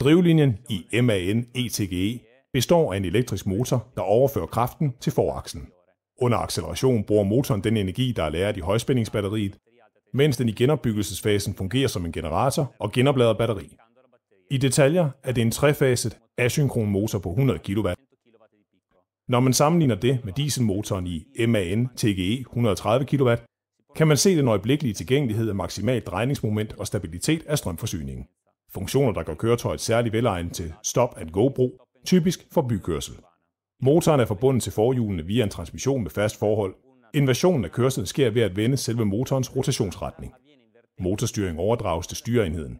Drivlinjen i MAN ETGE består af en elektrisk motor, der overfører kraften til foraksen. Under acceleration bruger motoren den energi, der er lært i højspændingsbatteriet, mens den i genopbyggelsesfasen fungerer som en generator og genoplader batteri. I detaljer er det en trefaset asynkron motor på 100 kW. Når man sammenligner det med dieselmotoren i MAN TGE 130 kW, kan man se den øjeblikkelige tilgængelighed af maksimalt drejningsmoment og stabilitet af strømforsyningen. Funktioner, der gør køretøjet særligt velegnet til stop-and-go-brug, typisk for bykørsel. Motoren er forbundet til forhjulene via en transmission med fast forhold. Inversionen af kørslen sker ved at vende selve motorens rotationsretning. Motorstyring overdrages til styreenheden.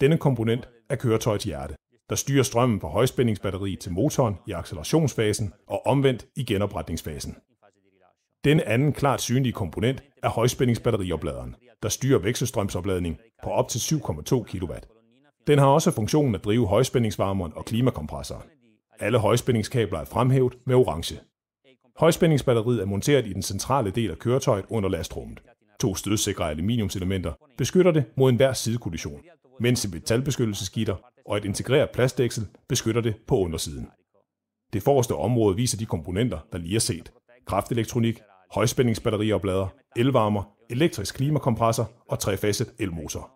Denne komponent er køretøjets hjerte, der styrer strømmen fra højspændingsbatteriet til motoren i accelerationsfasen og omvendt i genopretningsfasen. Den anden klart synlige komponent er højspændingsbatteriopladeren, der styrer vekselstrømsopladning på op til 7,2 kW. Den har også funktionen at drive højspændingsvarmeren og klimakompressoren. Alle højspændingskabler er fremhævet med orange. Højspændingsbatteriet er monteret i den centrale del af køretøjet under lastrummet. To stødsikre aluminiumselementer beskytter det mod enhver sidekollision, mens et metalbeskyttelsesgitter og et integreret plastdæksel beskytter det på undersiden. Det forreste område viser de komponenter, der lige er set. Kraftelektronik, højspændingsbatterioplader, elvarmer, elektrisk klimakompressor og trefaset elmotor.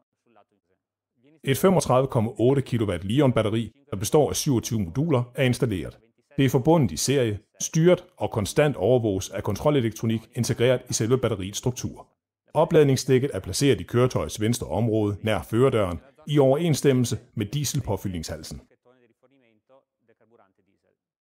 Et 35,8 kW Lion-batteri, der består af 27 moduler, er installeret. Det er forbundet i serie, styret og konstant overvåges af kontrolelektronik integreret i selve batteriets struktur. Opladningsstikket er placeret i køretøjets venstre område nær førerdøren i overensstemmelse med dieselpåfyldningshalsen.